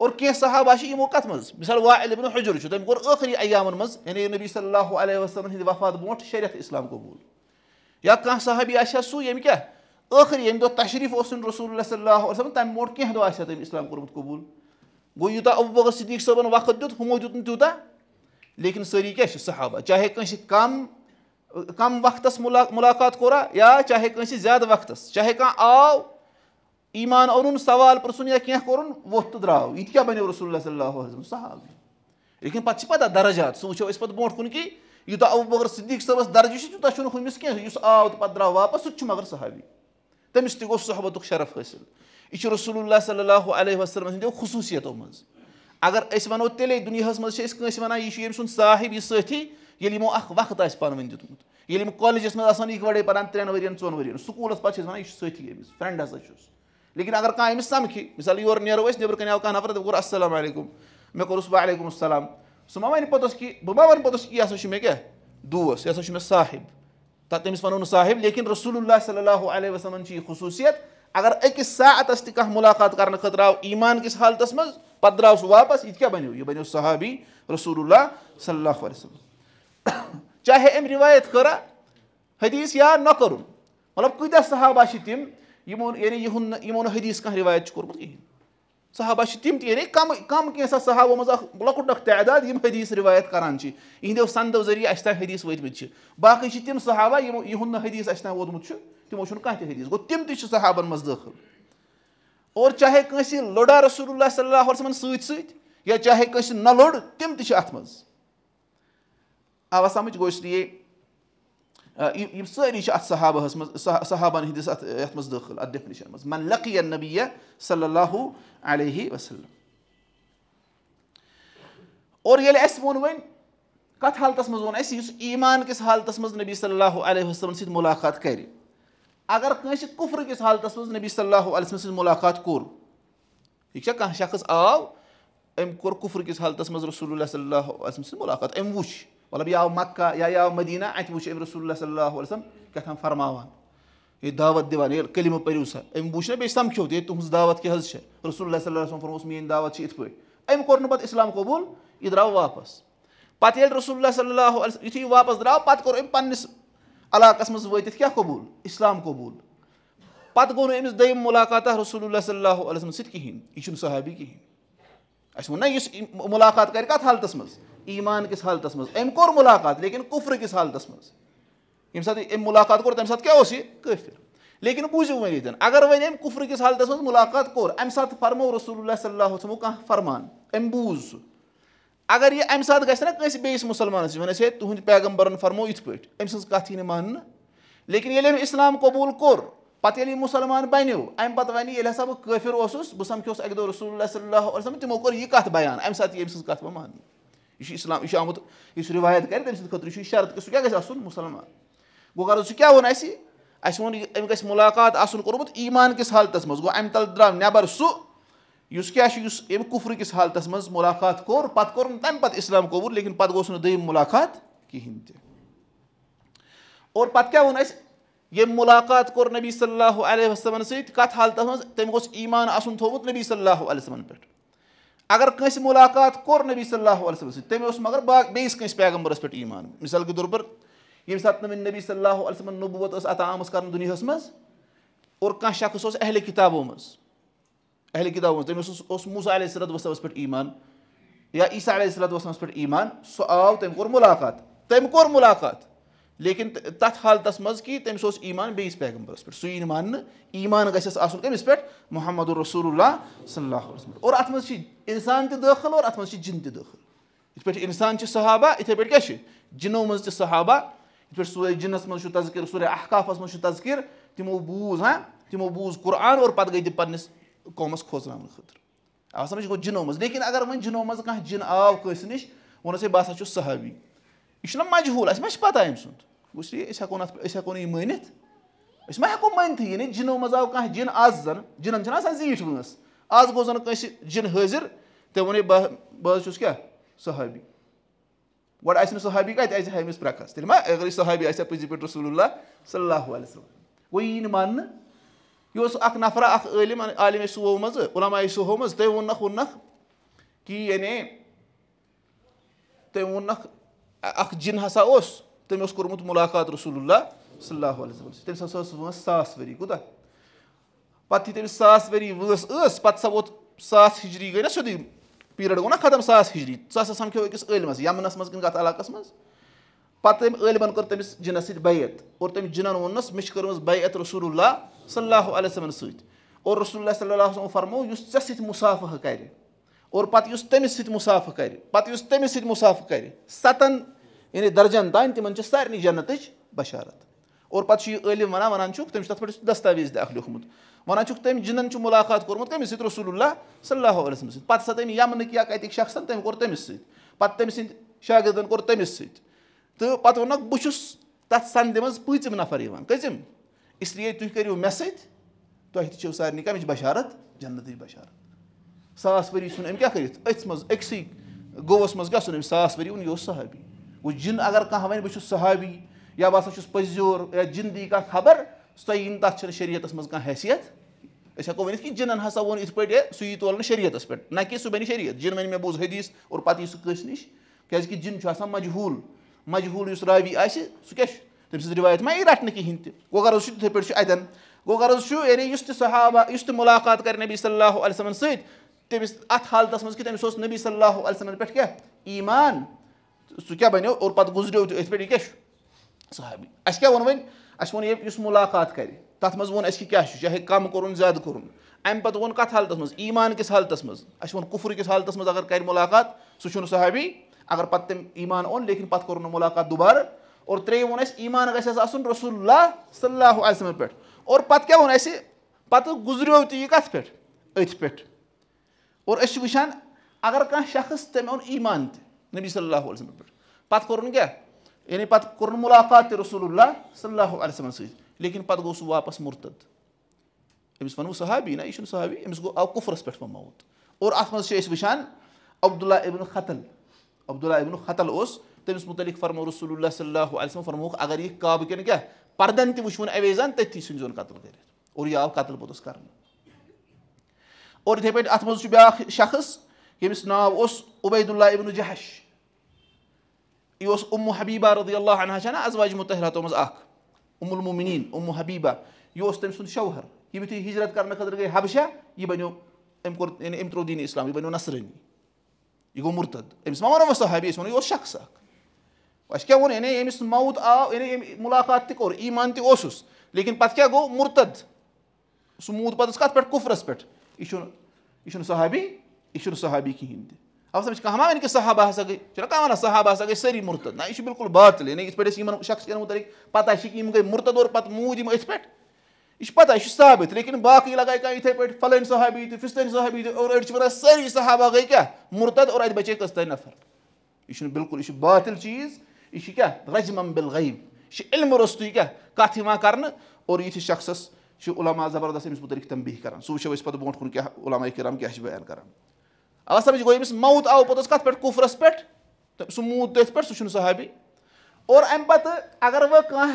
اور کینٛہہ صحابہ چھِ یِمو کَتھ منٛز مِثال واعل ابن حجر چھُ تٔمۍ کوٚر ٲخری ایامن مز یعنی نبی صلی اللہ علیہ وسلم ہِنٛدِ وفات برونٛٹھ شریعت اِسلام قبوٗل یا کانٛہہ صحابی آسہِ ہا سُہ ییٚمہِ ییٚمہِ دۄہ تشریف اوسُن رسول اللہ صلی اللہ علیہ برونٛٹھ تم دۄہ آسہِ تم اسلام اِسلام قبول گو گوٚو ابو ابوبکر صدیق صٲبَن وقت نہٕ تیوٗتاہ لیکِن سٲری سری چھِ صحابہ چاہے کٲنٛسہِ کَم کَم وقتَس مُلا ملاقات کوٚرا یا چاہے کٲنٛسہِ زیادہ وقتَس چاہے کانٛہہ آو ایمان اوٚنُن سوال پریا یا تہٕ درٛاو یہِ تہِ کیٛاہ بَنیو رسول اللہ صلی اللہ علیہ وسلم سہ لیکن پتہ درجات صدیٖق صٲبَس درجہِ چھُ ابو چھُنہٕ صدیق کینٛہہ درجہ آو تہٕ پَتہٕ درٛاو واپَس سُہ تہِ واپس مگر صحابی تمس تحبت شرف حاصل یہ رسول اللہ صلی اللہ علیہ وسلم اگر سدیو خصوصیتوں تیل دنیا میں یہ ساحب یہ سیلو وقت آئے پنو دالجس منہ اکوٹے پان ترن ورن ورنور سکولس پہنچانا ستی امس فرینڈ ہساس لیکن اگر کمس سمکی مثال یور نوس نبر السلام علیکم مسعم السلام سم ما وی بہ ما ویسا میرے دس یہ سا سا صاحب تب تمس صاحب لیکن رسول اللہ صلی اللہ علیہ وسلم خصوصیت اگر اکساطس تہ ملاقات کرنے خطر آو ایمان کس حالت مز پہ درو سہ واپس یہ بنیو صحابی رسول اللہ صلی اللہ علیہ وسلم چاہے ام روایت کرا حدیث یا نہ کر مطلب صحابہ تموی ہموں نا حدیث چکر کورمت کھین صحابہ تم تیعے کم کم کی صحابوں مزا لک تعداد یم حدیث روایت کرانے انہ سندو ذریعہ تام اچھا حدیث وت مت باقی تم صحابہ ہم حدیث اس اچھا ووتمت تموشن کدیس گو تم صحابن من داخل اور چاہے لڑا رسول اللہ صلی اللہ علیہ وسمان ست سیکھ یا چاہے نہ نڑ تم آوا سمجھ اس لیے يبصيري شاء الصحابة صحابة هدسات يتمز دخل مز من لقي النبي صلى الله عليه وسلم اور يلي اسمون وين كات حال تسمزون اس يس ايمان كس حال تسمز نبي صلى الله عليه وسلم سيد ملاقات كيري اگر كنش كفر كس حال تسمز نبي صلى الله عليه وسلم سيد ملاقات كور يكشا كان شخص آو ام كور كفر كس حال تسمز رسول الله صلى الله عليه وسلم سيد ملاقات ام وش مطلب یہ آؤ مکہ یا آو مدینہ اتم رسول اللہ صلی اللہ علیہ وسلم علیہسم فرماوان یہ دعوت ہے کلم پیو سا ام وش نا بیس دعوت تعوت کیا ہے رسول اللہ صلی اللہ علیہ صلہ فرم میری دعوت ات پہ نتم قبول یہ دراؤ واپس پہلے رسول اللہ صلی اللہ علیہ صنعی واپس دراؤ پہ کم پنس علاقہ من وبول اسلام قبول پہ گوس دلکاتہ رسول اللہ صلی اللہ علیہ وسلم صن سی صحابی کہین اہس ولاقات کرتس من ایمان کس حالتس مز ام کور ملاقات لیکن کفر کس حالتس مز ام ساتھ ام ملاقات کور تم ساتھ کیا ہوسی کفر لیکن بوزی ہوئے گی دن اگر وین ام کفر کس حالتس مز ملاقات کور ام ساتھ فرمو رسول اللہ صلی اللہ علیہ وسلم کا فرمان ام بوز اگر یہ ام ساتھ گیسے نا کسی بیس مسلمان سے ونے سے تو ہنج پیغمبرن فرمو ایت پیٹ ام ساتھ کاتھی نے ماننا لیکن یہ لیم اسلام قبول کور پتہ یہ مسلمان بینیو ام پتہ وینی یہ لحسا وہ کفر ہو سوس بسم کیوس اگدو رسول اللہ صلی اللہ علیہ وسلم تمہوں کور یہ کات بیان ام ساتھ یہ ام ساتھ کات بیان ماننا یہ اسلام یہ آمت روایت کریں تم یہ شرط کہ آن مسلمان گو غرض کیا ام گھس کورمت ایمان کس حالت مز گو ام تل درام امت اس ام کفر کس حالت ملاقات کور پہ کور تم پہ اسلام قبول لیکن گوس کہین تہ اور تور پہ ون اس یم ملاقات کور نبی صلی اللہ علیہ وسلم کت حالت مز تم گوس ایمان آن تھوت نبی صلی اللہ علیہ وسلم پہ اگر کنس ملاکات کور نبی صلی اللہ علیہ وسلم علیہس سمر با بیس کنس پیغمبرس پہ ایمان مثال کے طور پر سات نبی صلی اللہ علیہ وسلم نبوت عطا اطامت کر اور مرکہ شخص اہل کتابوں مزہ کتابوں میں تمہ موسا علیہ صلی السٹ ایمان یا عیصا علیہ صلاح وسمہ پی ایمان سہ آؤ تم ملاقات تم کلات لیکن مز کی تمس کہ ایمان بیس پیغمبرس پہ سی مان ایمان کمس پہ محمد الرسول اللہ صلی اللہ علیہ وسلم اور انسان تک داخل اور جن اتن تاخل اس انسان صحابہ اتھے پہ کیا جنو م صحابہ ات پہ سورہ جنس منقیر سورے احکافس تذکر تمو بوز ہاں تمو بوز قرآن اور پتہ گئی پنس قوم کھوچران خاطر آ سمجھ گو جنو مز لیکن اگر ون جنو مز من جن آو کس نش ہے بہ صحابی یہ اَتھ أسۍ ہٮ۪کو نہٕ یہِ مٲنِتھ أسۍ ما ہٮ۪کو مٲنتھٕے یعنی جِنو منٛز آو ہو می جنو زَن آؤ کن از زن جنہ سا زھیٹ واس آج گوس جن حر تم بہ بس کیا صحابی آسہِ ہا أمِس پرٛٮ۪کھَس تیٚلہِ ما اگر یہِ صحابی پزی پٹر صلہ صی نان نفرہ اخم عالم صوب مز منٛز تٔمۍ ووٚننَکھ ووٚننَکھ کہِ یعنی تٔمۍ ووٚننَکھ ا جن ہسا تمہات رسول اللہ صلی اللہ علیہ وسلم صن سا واس ساس وری کوتہ پی تم ساس وری واس ورس پہ ووت ساس ہجری گئی نا سیودی پیرڈ گو نا ختم ساس ہیجری سو سا سمکو کیسمس یمنس من کے علاقہ مز پور تمہ جنس سیت اور تم جنن کٔرمٕژ مرمت رسول اللہ صلی اللہ علیہ وسلم سۭتۍ اور رسول اللہ صلی اللہ علیہ وسلم فرمو یُس ژےٚ سۭتۍ مُسافہٕ ٹے اور مصاف یُس تٔمِس سۭتۍ مُسافہٕ ساافہ كر یُس تٔمِس سۭتۍ مُسافہٕ كر سَتَن یعنی درجن تین تمہ س جنت بشارت اور ونان ونان پہ عمر دستاویز دیکھمت وقت تم جن ملاقات کورمت کمس رسول اللہ صلی اللہ علیہ وسلم صن سب تم یا کی شخصن تم کم سب تم سید شاگردن کمس سر تو پنک بہت تک سندِ مز پنتم نفر اس لیے تھی مے ستو سارے کمچ بشارت جنت بشارت ساس وری سنت أکسٕے گوس من گیا سنگ ساس ؤری اون یہِ اوس صحابی وہ جن اگر کان بس صحابی یا بہت پزیور جن دیبر سو تب شریعت محنت حیثیت اکوت کہ جنن ہسا ون اتھے سوی تل شریعت پہ سب بن شریعت جن بن میرے بوز حدیث اوور پہ سوس نش کی جن سے مجہول مجہول تم آس روایت ما یہ رٹین تب قرض تھی این وضے یعنی اس ملاقات نبی صلی اللہ علیہسمن سالت منہ تمہس نبی صلی اللہ علیہسن پہ ایمان سُہ کیاہ بَنیو اور پَتہٕ گُزریو تہِ أتھۍ پٮ۪ٹھ یہِ کیاہ چھُ صحابی اَسہِ کیاہ ووٚن وۄنۍ اَسہِ ووٚن ییٚمہِ یُس مُلاقات کَرِ تَتھ منٛز ووٚن اَسہِ کہِ کیاہ چھُ چاہے کَم کوٚرُن زیادٕ کوٚرُن اَمہِ پَتہٕ ووٚن کَتھ حالتَس منٛز ایٖمان کِس حالتَس منٛز اَسہِ ووٚن کُفرٕ کِس حالتَس منٛز اگر کَرِ مُلاقات سُہ چھُنہٕ صحابی اگر پَتہٕ تٔمۍ ایٖمان اوٚن لیکِن پَتہٕ کوٚرُن نہٕ مُلاقات دُبارٕ اور ترٛیٚیِم ووٚن اَسہِ ایٖمان گژھِ اَسہِ آسُن رسول اللہ صلی اللہ علیہ وسلم پٮ۪ٹھ اور پَتہٕ کیاہ ووٚن اَسہِ پَتہٕ گُزریو تہِ یہِ کَتھ پٮ۪ٹھ أتھۍ پٮ۪ٹھ اور أسۍ چھِ وٕچھان اگر کانٛہہ شخص تٔمۍ اوٚن ایٖمان تہِ نبی صلی اللہ علیہ وسلم پت کورن کیا یعنی پت پہ ملاقات رسول اللہ صلی اللہ علیہ وسلم سی لیکن پت گو صن واپس مرتد امس و صحابی نا یہ صحابی امس گو او کفرس پہ موت اور ات وان وشان عبداللہ ابن خطل عبداللہ ابن خطل اس تمس متعلق فرمو رسول اللہ صلی اللہ علیہ وسلم اگر یہ کن کیا پردن اویزان تتھی سن قتل کرت اور یہ آو قتل پوتس اور اتھے پہ ات اس بیاکھ شخص يمس ناو أس أبيد الله ابن جحش يوس أم حبيبة رضي الله عنها شنا أزواج متهرة تومز آك أم المؤمنين أم حبيبة يوس تمسون شوهر يبتي هجرة كارنا خدر جاي حبشة يبنيو ام كور يعني ام ترودين الإسلام يبنيو نصراني يقول مرتد يمس ما وانا صحابي اسمه يوس شخص آك واش كيقول يعني يمس موت او يعني ملاقات تكور ايمان تي أسس لكن بعد كيا جو مرتد سموت بعد سكات بيت كفر اسبت يشون يشون صحابي یہ صحابی کھین سمجھ کہ صحابہ ہس گئی کہ کا صحابہ ہسا گئی سری مرتد ن یہ بالکل باطل شخص متعلق پتہ گئی مرتد اور پہ مود پہ یہ پتہ یہ ثابت لیکن باقی لگائی پہ فلین صحابی تھی فستین صحابی تھی اور سری صحابہ گئی کیا مرتد اور اتنی بچے کست نفر یہ بالکل یہ باطل چیز یہ رجمن بالغیب یہ علم رستی کیا کتنا کرخصی سے علامہ زبردست اس متعلق تم بہان سو و علامہ کرم کیا اللہ سمجھ گو ییٚمِس موت آو سُہ کت کفرس پہ سُہ چھُنہٕ پہ اور اَمہِ پَتہٕ اگر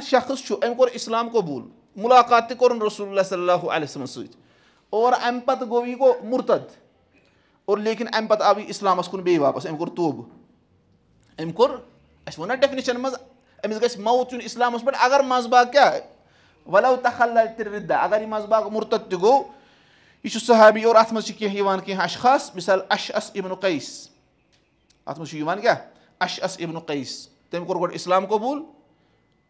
شخص اِسلام قبوٗل قبول ملاقات کوٚرُن رسول اللہ صلی اللہ علیہ وسلم سۭتۍ اور گوٚو گو یہ گو اور لیکِن لیکن پَتہٕ آو یہ کوٚر کن بی واپس اَسہِ توب نہ او منٛز أمِس گژھِ موت یُن اِسلامَس پہ اگر منٛزباگ کیٛاہ وَلو وو تخل ردا اگر یہ منٛزباگ مُرتد تہِ گو یہِ صحابی اور اَتھ منٛز چھِ کینٛہہ یِوان کینٛہہ اشخاص مِثال اشعس ابن قیس اَتھ منٛز چھُ یِوان کیٛاہ اشعس ابن قیس تم کو گۄڈٕ اِسلام قبوٗل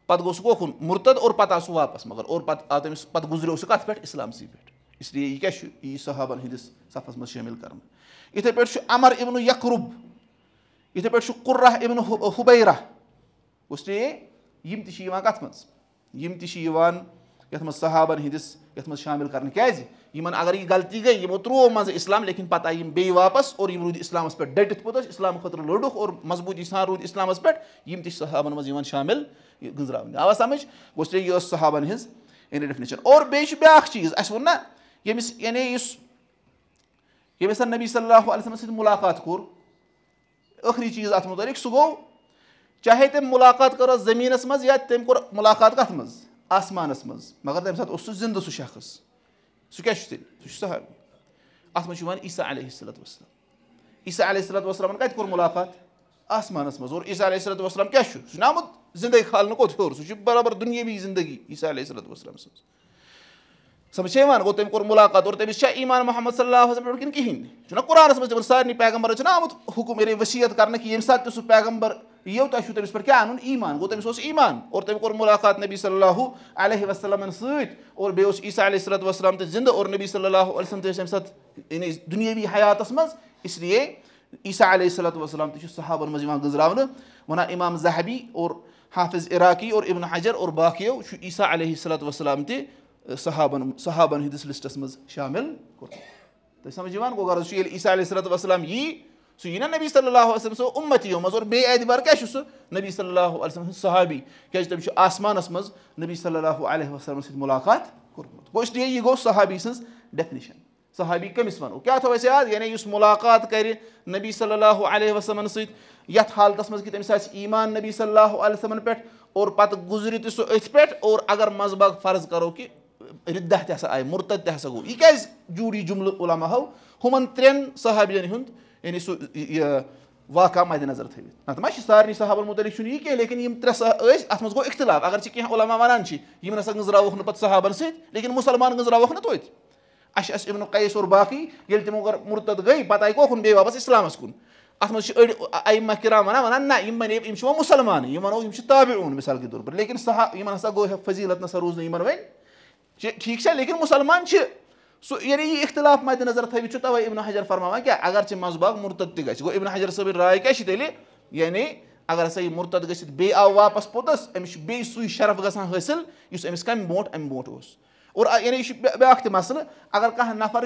پَتہٕ گوس کو گوکھُن مُرتد اور پَتہٕ سو واپَس مگر اور اتم آو تٔمِس اس گُزریو سُہ اسلام سی اِسلامسٕے اس لیے یہِ کیا چھُ یی صحابَن ہِنٛدِس صفَس منٛز شامل کرن یِتھَے پٲٹھۍ چھُ اَمر ابن یقرُب یِتھَے پٲٹھۍ چھُ قُرہ حبیرہ اس لیے یِم تشی چھِ یِوان کَتھ منٛز یِم تشی چھِ یِوان یَتھ منٛز صحابَن ہِنٛدِس یَتھ منٛز شامِل کَرنہٕ کیٛازِ یمن اگر یہ غلطی گئی یہ ترو مز اسلام لیکن پتہ یم بی واپس اور یم رود اسلام پہ ڈٹ اسلام خطر لڑک اور مضبوطی سان رود اسلام پہ ہم مز من شامل گنزرا آوا سمجھ گیا یہ صحابن یعنی ڈیفنیشن اور بیش بیااقاق چیز اس ون نا یمس یعنی اس نبی صلی اللہ علیہ وسلم سے ملاقات کور اخری چیز ات متعلق سو گو چاہے تم ملاقات کر زمینس یا تم ملاقات کت مزمان مز مگر تمہ سات زندہ سو شخص سہس اتم عیسی علیہ صلت وسلم عیصا علیہ صلتہ وسلم کتر ملاقات آسمان مر عیٰ علیہ صلت وسلم کیا آمت زندگی خالنے کو سرابر دنیاوی زندگی عیصا علیہ صلت وسلم سن سمجھے گو تم کو ملاقات اور تمہ ایمان محمد صلی اللہ علیہ حسم کن کھی قرآن دن سارے پیغمبرہ آمت حکم وصیت کرنے کی یم سات سم پیغمبر یو تب تمس پہ کیا ان گو تمہس امان اور تم ملاقات نبی صلی اللہ علیہ وسلم سر اور عیصا علیہ صلّۃ السلام تند اور نبی صلی اللہ علیہ وسلم علم تمہیں یعنی دنوی حیات من اس لیے عیسیٰ علیہ صلاح وسلام تش صحابن من گزرہ ونہ امام زہبی اور حافظ عراقی اور ابن حجر اور باقی عیسی علیہ صلا وسلام ط صحابن صاحبن ہندس لسٹس مامل سمجھ گرضی عیصی علیہ صلت وسلم ای سی نا نبی ص اللہ عسل اُمت مس بے اعتبار کیا سہی صنم سن صحابی کی آسمان من نبی ص اللہ علیہ وسمن سلقات کو اس لیے یہ گو صحابی سن ڈفنشن صحابی كمس ونو كا یعنی اس ملاقات كر نبی صلی اللہ علیہ وسلم سی یت حال من کہ تم ایمان نبی صلی اللہ علیہ وسلم پہ اوور پہ گزر تھی پہ اگر مذبق فرض کرو کہ ردہ تہ آئے مرتد تہسا گو یہ کے جوڑی جملہ علماء علامہ ہمن تر ہند یعنی سُہ یہِ واقع مَدِ نظر تھٲوِتھ نَتہٕ ما چھِ سارنٕے صحابَن مُتعلِق تھوت نت سنی صاحبہ متعلق یہ کین تر ساس اتنا گو اخلاف اگر علامہ وانہ سے گزراوک پہ صاحب سی لیکن مسلمان گنروکیل تموہر وَنان گئی پہ آئی کو اسلام کن اتما کر نا بنے ہمسلان تاب اون مِثال کے طور پر روٗز نہٕ یِمَن وۄنۍ ٹھیٖک چھا لیکِن مُسلمان چھِ سو یعنی یہ اختلاف متنظر توائے ابن حجر فرماوان کیا اگر یے مسبا مرتد تو ابن حجر صن رائے کیا یعنی مرتد گی آو واپس پوتس سُے شرف اَمہِ برونٛٹھ اوس اور یعنی بیٛاکھ تہِ مسل اگر نفر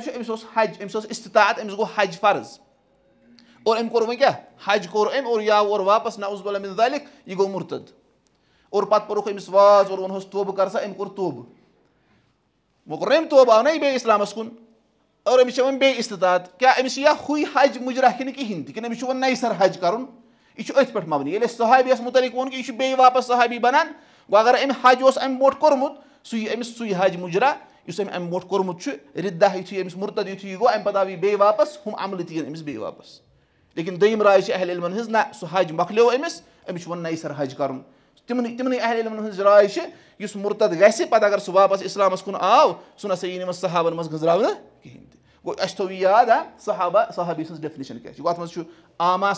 حج امس أمِس گوٚو حج فرض اور وۄنۍ کیٛاہ حج یہِ آو او واپس نا یہِ گوٚو مُرتد یہ گو مرتد أمِس واز اور ووٚنہوس توب کر سا توبہٕ مقرم تو باني بي اسلام اسكن اور مشون استداد کیا كا امشيا خوی حج مجرح كنك هند كن نئی سر حج کرن ایچو ات بر مبني ال صحابی اس متعلق ون کی ایچو بي واپس صحابي بنان واگر ام حج اوس ام موٹ كورمت سوی ام سوی حج مجرح يس ام موٹ كورمت چ ردہ ایتو ام مرتد ایتو گو ام پداوي بي واپس ہم عمل تين ام بي واپس لیکن دیم رايش اہل المنهز نا سو حج مخلو امس امش ون نيسر حج كارون تِمنٕے تِمنٕے اہل علمَن ہٕنٛز راے چھِ یُس مُرتد گژھِ پَتہٕ اگر سُہ واپَس اِسلامَس کُن آو سُہ نہ سا یی نہٕ یِمَن صحابَن منٛز گٔنٛزراونہٕ کِہیٖنۍ تہِ گوٚو اَسہِ تھوٚو یہِ یاد ہا صحابہ صحابی سٕنٛز ڈیفنِشَن کیٛاہ چھِ اَتھ منٛز چھُ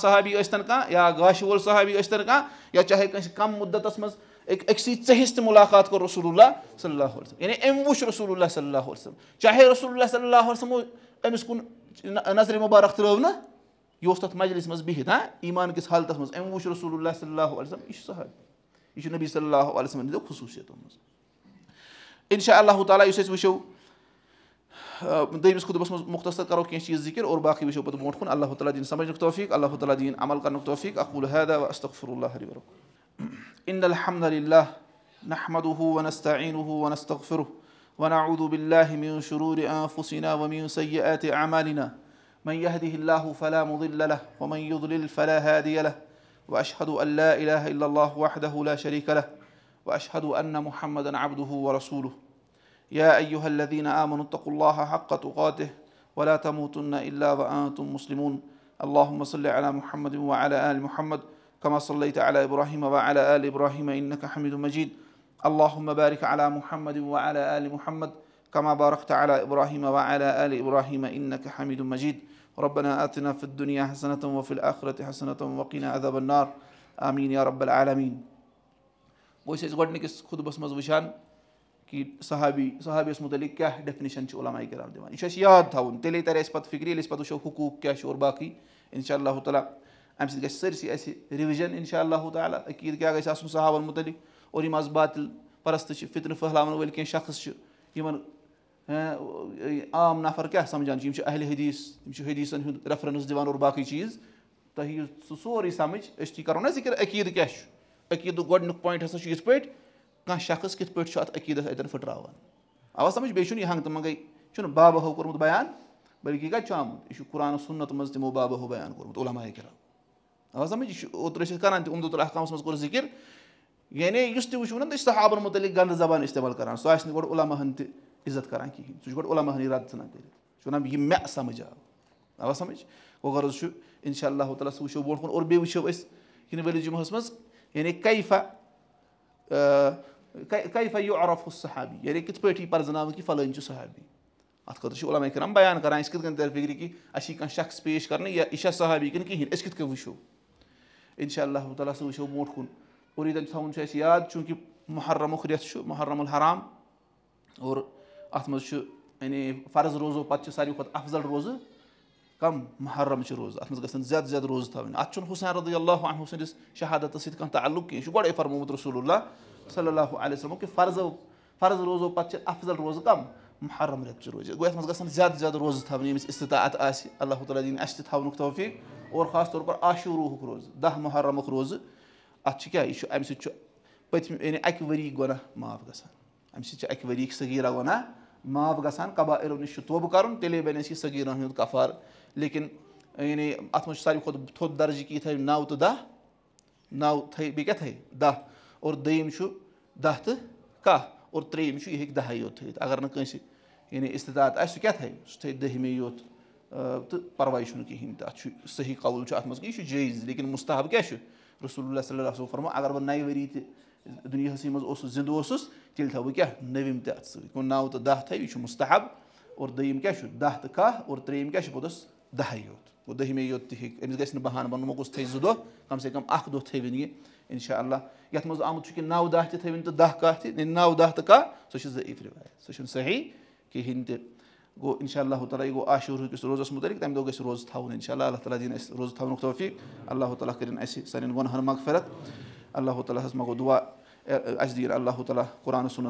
صحابی ٲسۍتَن کانٛہہ یا گاشہِ وول صحابی ٲسۍتَن کانٛہہ یا چاہے کٲنٛسہِ کَم انس کم أکسٕے ژٔہِس تہِ مُلاقات کوٚر رسول اللہ صلی اللہ علیہ وسلم یعنی أمۍ وٕچھ رسول اللہ صلی اللہ علیہ وسلم چاہے رسول اللہ صلی اللہ علیہ وسلمو أمِس کُن نظرِ مُبارک مبارک نہٕ یہِ اوس تَتھ مجلِس منٛز بِہِتھ ہاں ایٖمان کِس حالتَس منٛز أمۍ وٕچھ رسول اللہ صلی اللہ علیہ وسلم یہِ چھُ صحابی Yüce Nebi sallallahu aleyhi ve sellem'in de hususiyet إن شاء الله تعالى يسوي şey آه، دٔیمِس خطبس منٛز مُختسر کرو کینٛہہ چیٖز ذِکِر أو باقي وٕچھو بدو برونٛٹھ الله تعالى دين دِیِن سمجھنُک توفیٖق اللہ تعالیٰ دِیِن عمل کرنُک توفیٖق اقول هذا وأستغفر الله لي ورب ان الحمد لله نحمده ونستعينه ونستغفره ونعوذ بالله من شرور انفسنا ومن سيئات اعمالنا من يهده الله فلا مضل له ومن يضلل فلا هادي له واشهد ان لا اله الا الله وحده لا شريك له واشهد ان محمدا عبده ورسوله يا ايها الذين امنوا اتقوا الله حق تقاته ولا تموتن الا وانتم مسلمون اللهم صل على محمد وعلى ال محمد كما صليت على ابراهيم وعلى ال ابراهيم انك حميد مجيد اللهم بارك على محمد وعلى ال محمد كما باركت على ابراهيم وعلى ال ابراهيم انك حميد مجيد ربنا آتنا في الدنيا حسنة وفي الآخرة حسنة وقنا عذاب النار آمين يا رب العالمين ويسيز غدنك خود بس مزوشان كي صحابي صحابي اس متعلق كه ديفينيشن شو علماء الكرام دمان إيش ياد ثاون اس پت إثبات فكري پت شو حقوق كه شو باقي إن شاء الله تعالى أمس تجس سيرسي أسي ريفيجن إن شاء الله تعالى أكيد اس جاي أسمه اور المدلل وري مزبات الفرستش فتن فهلا من ولكن شخص يمن عام نفر کیا سمجھان اہل حدیث حدیثن ریفرنس دان ار بز تہ سوری سمجھ اس ذکر عقید کیا عقید و گڈنی پوائنٹ ہساس ات پاؤ شخص کت پہ عقیدہ اتن پھٹر آواز سمجھ بنگ تو منگی چھ باباہو کتان بلکہ یہ گات چوامت یہ قرآن سنت من تمو بابا ہو بیان علماء کرام آواز سمجھ یہ اواندوۃ الرحکام میر ذکر یعنی اس حابن متعلق گند زبان استعمال کر تہِ عزت کار کہین سب علامہ رات ثنان کر سمجھ یعنی یعنی آ سمجھ و غرض ان شاء اللہ تعالیٰ اور ووٹ ویسے جمعہ من یعنی یو عرف اس صحابی یعنی کت پی پرزن کہ فلحن سے صحابی ات خواتہ کرام بیان کران کتنی تر فکر کہاں شخص پیش کرنا یہ صحابی کن کہیں کت و اللہ تعالیٰ ووٹ کور اوور یہ تیس یاد چونکہ محرم ال رس محرم الحرام اور ات مجھے یعنی فرض روزو پہ ساروی خود افضل روز کم محرم سے روز اتن زیادہ زیادہ روز تاؤن حسین رضی اللہ عنہ علیہس شہادت سے ستم تعلق کی گوئی فرمۃ رسول اللہ صلی اللہ علیہ وسلم صہضوں فرض روزو پہ افضل روز کم محرم ریت روز گھن زیادہ زیادہ روز تاؤنس اسططاعت آئی اللہ تعالیٰ دن اس توفی اور خاص طور پر آا روحک روز دہ محرم روز اتھ سر پہ یعنی اکری گ معاف گا ام سری سغیرہ گنہ معاف گژھان قبائل نش توب کرن تیلے بنے سی صغیرن ہند کفار لیکن یعنی ات مجھ ساری کھت تھوت درج کی تھے نو تو دہ نو تھے بی کیا تھے دہ اور دیم دہ تو کہ اور تریم یہ ہیک دہائی یوت تھیت اگر نا کنسی یعنی استطاعت آئے سہ کیا تھے سہ تھے دہمے یوت تو پرواہ کہین تھی صحیح قول ات مز کہ یہ جائز لیکن مستحب کیا رسول اللہ صلی اللہ علیہ وسلم فرما اگر بہ نئے وری تہ دُنیاہَس منٛز اوسُس اوسُس زِندٕ تیٚلہِ تھاوٕ کیٛاہ نٔوِم تہِ اَتھ سۭتۍ گوٚو نَو تہٕ دَہ تھٲیِو یہِ چھُ مُستحب اور کیٛاہ کیٛاہ چھُ چھُ دَہ تہٕ اور ترٛیٚیِم پوٚتُس دیم کیا دہ تو کور تریم کیا پوس دہی یوتھ دہم یوتھ تھٲے زٕ دۄہ کَم سے کَم اَکھ دۄہ تھٲوِنۍ کم اک دہ تھوین یہ ان شاء اللہ اسمت نو دہ تھائی تہٕ دہ کاہ چھِ یعنی ضعیٖف رِوایت سوچر سوچنے صحیح کِہیٖنۍ تہِ گوٚو اِنشاء اللہ تعالیٰ یہِ گوٚو آشوٗر عشور روزَس متعلق تمہیں دس روز تاؤن ان شاء اللہ تعالیٰ دِنۍ اَسہِ روز تھاونُک توفیٖق اللہ تعالیٰ کٔرِنۍ اَسہِ سانٮ۪ن گۄنہَن مغفرت اللہ تعالیٰ تعالیس ماگو دُعا اس اللہ تعالیٰ قرآن و سنت